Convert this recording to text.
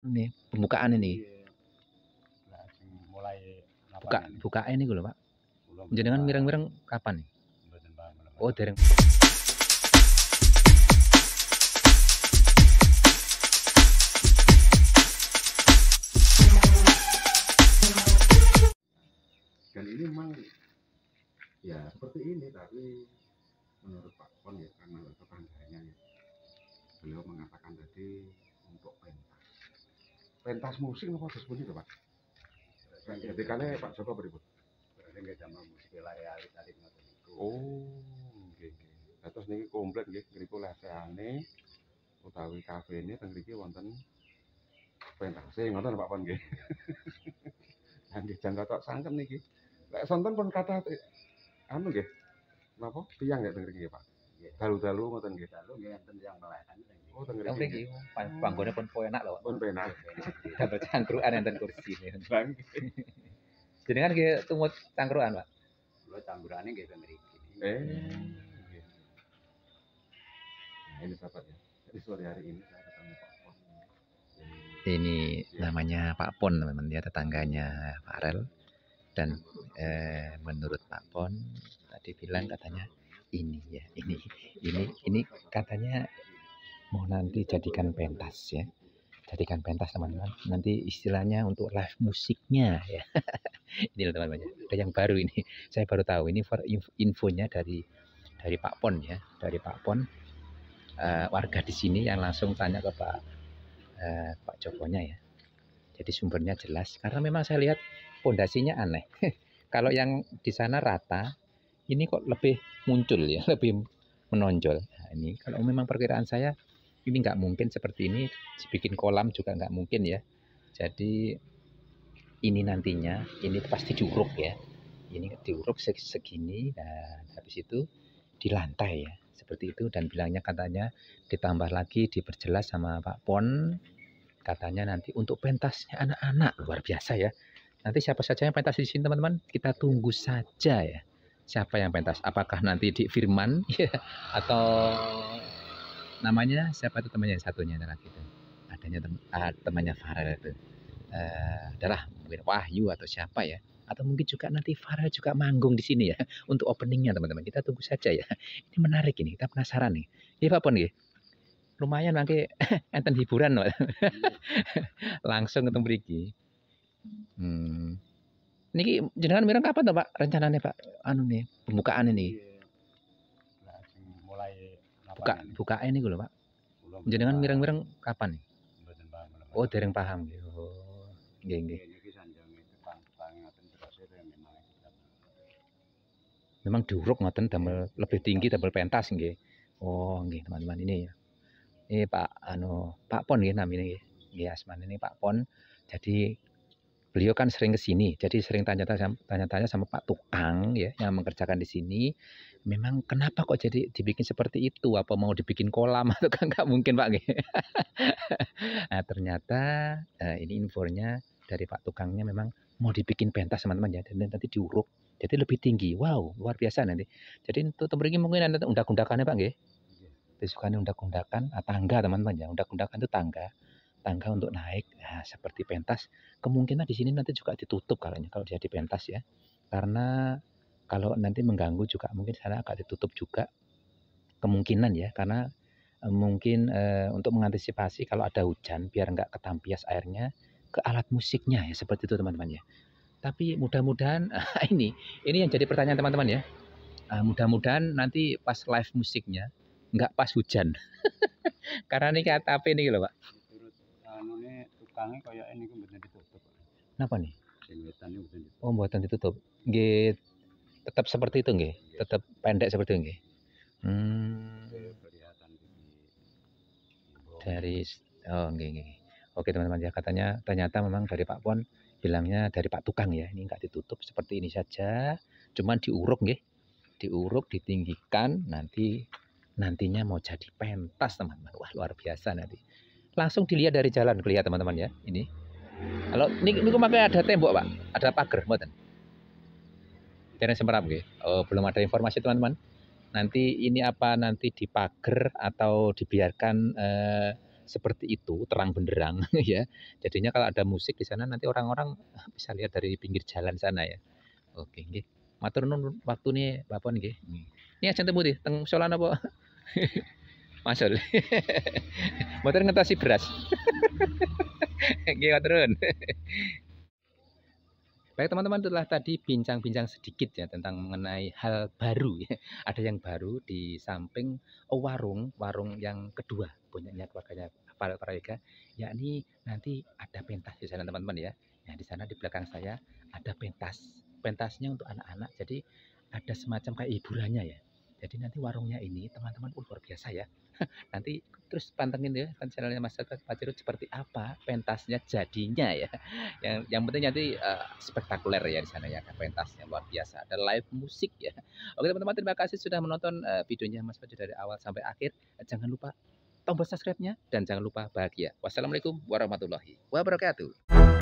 ini pembukaan ini. Iya. mulai buka buka ini gue pak. Jenengan mirang-mirang kapan Oh dereng. Dan ini memang ya seperti ini tapi menurut Pak Pon ya pentas musik nopo Gus Budi to, Pak? Ketikane Pak coba pripun? Berarti nggih damel musik elak ya alit-alit ngoten niku. Oh, nggih nggih. Lah terus niki komplit nggih ngriku leseane utawi kafe ini mriki wonten pentase eh, ngoten Pak Pon nggih. Lah nggih jangan tak sangkem nih gitu Lek sonten pun kata anu gitu Napa? Tiang nggih teng Pak. Dalu-dalu ngoten nggih. Dalu nggih enten yang melayan. Oh, yang Yang mriki panggone pun enak lho. Pun enak. Damel cangkrukan enten kursi. Bang. kan ki tumut cangkrukan, Pak. Kula cangkrukane nggih ten mriki. Eh. Nah, ini sahabat ya. Jadi sore hari ini saya ketemu Pak Pon. Ini ya. namanya Pak Pon, teman-teman. Dia tetangganya Pak Rel. Dan eh, menurut Pak Pon tadi bilang katanya ini ya ini ini ini katanya mau nanti jadikan pentas ya jadikan pentas teman-teman nanti istilahnya untuk live musiknya ya ini teman-teman ada yang baru ini saya baru tahu ini for infonya dari dari Pak Pon ya dari Pak Pon uh, warga di sini yang langsung tanya ke Pak uh, Pak Jokonya ya jadi sumbernya jelas karena memang saya lihat pondasinya aneh kalau yang di sana rata ini kok lebih muncul ya lebih menonjol nah, ini kalau memang perkiraan saya ini nggak mungkin seperti ini dibikin kolam juga nggak mungkin ya jadi ini nantinya ini pasti diuruk ya ini diuruk segini dan habis itu di lantai ya seperti itu dan bilangnya katanya ditambah lagi diperjelas sama Pak Pon katanya nanti untuk pentasnya anak-anak luar biasa ya nanti siapa saja yang pentas di sini teman-teman kita tunggu saja ya siapa yang pentas apakah nanti di Firman ya atau namanya siapa itu temannya satunya adalah gitu adanya tem ah temannya Farel itu uh, adalah mungkin Wahyu atau siapa ya atau mungkin juga nanti Farel juga manggung di sini ya untuk openingnya teman-teman kita tunggu saja ya ini menarik ini kita penasaran nih ya pun nih lumayan nanti enten hiburan loh langsung ketemu Riki hmm. Niki jenengan mirang kapan tuh Pak rencananya Pak anu nih pembukaan ini iya buka ini gue lho Pak jadi kan mirang mirang kapan nih oh dereng paham oh nggih nggih iya, ya, memang diuruk ngoten iya. damel lebih tinggi damel pentas nggih oh nggih teman-teman ini ya ini Pak anu Pak Pon nggih namanya nggih nggih asmane ini Pak Pon jadi beliau kan sering ke sini, jadi sering tanya-tanya tanya-tanya sama Pak Tukang ya yang mengerjakan di sini. Memang kenapa kok jadi dibikin seperti itu? Apa mau dibikin kolam atau kan nggak mungkin Pak? nah, ternyata eh, ini infonya dari Pak Tukangnya memang mau dibikin pentas teman-teman ya, dan nanti diuruk. Jadi lebih tinggi. Wow, luar biasa nanti. Jadi untuk tempat mungkin ada undak-undakannya Pak nggih. Iya. Besukannya undak-undakan, ah, tangga teman-teman ya. Undak-undakan itu tangga tangga untuk naik nah, seperti pentas kemungkinan di sini nanti juga ditutup kalau kalau jadi pentas ya karena kalau nanti mengganggu juga mungkin sana agak ditutup juga kemungkinan ya karena eh, mungkin e, untuk mengantisipasi kalau ada hujan biar nggak ketampias airnya ke alat musiknya ya seperti itu teman-teman ya tapi mudah-mudahan ini ini yang jadi pertanyaan teman-teman ya eh, mudah-mudahan nanti pas live musiknya nggak pas hujan karena ini kayak apa ini loh pak ini tukangnya kayak ini kemudian ditutup. Napa nih? ditutup. Oh, buatan ditutup. gitu tetap seperti itu nggih, tetap pendek seperti itu nggih. Hmm. Dari oh nggih nggih. Oke teman-teman ya katanya ternyata memang dari Pak Pon bilangnya dari Pak Tukang ya. Ini enggak ditutup seperti ini saja, cuman diuruk nggih. Diuruk, ditinggikan nanti nantinya mau jadi pentas teman-teman. Wah, luar biasa nanti langsung dilihat dari jalan kelihatan teman-teman ya ini kalau ini ini makanya ada tembok pak ada pagar buatan jangan Semerap gitu. Oh, belum ada informasi teman-teman nanti ini apa nanti dipager atau dibiarkan eh, seperti itu terang benderang ya jadinya kalau ada musik di sana nanti orang-orang bisa lihat dari pinggir jalan sana ya oke nggih matur waktu nih, bapak nih, ini aja temu di teng solan apa masuk Motor ngetasi beras. gila turun Baik teman-teman itulah tadi bincang-bincang sedikit ya tentang mengenai hal baru ya. Ada yang baru di samping oh, warung, warung yang kedua punya punyanya keluarganya para Prayoga, yakni nanti ada pentas di sana teman-teman ya. Nah, di sana di belakang saya ada pentas. Pentasnya untuk anak-anak. Jadi ada semacam kayak hiburannya ya. Jadi nanti warungnya ini teman-teman uh, luar biasa ya. nanti terus pantengin ya kan channelnya Mas Pacirut seperti apa pentasnya jadinya ya. Yang yang penting nanti uh, spektakuler ya di sana ya kan pentasnya luar biasa. Ada live musik ya. Oke teman-teman terima kasih sudah menonton uh, videonya Mas Pacirut dari awal sampai akhir. Jangan lupa tombol subscribe-nya dan jangan lupa bahagia. Wassalamualaikum warahmatullahi wabarakatuh.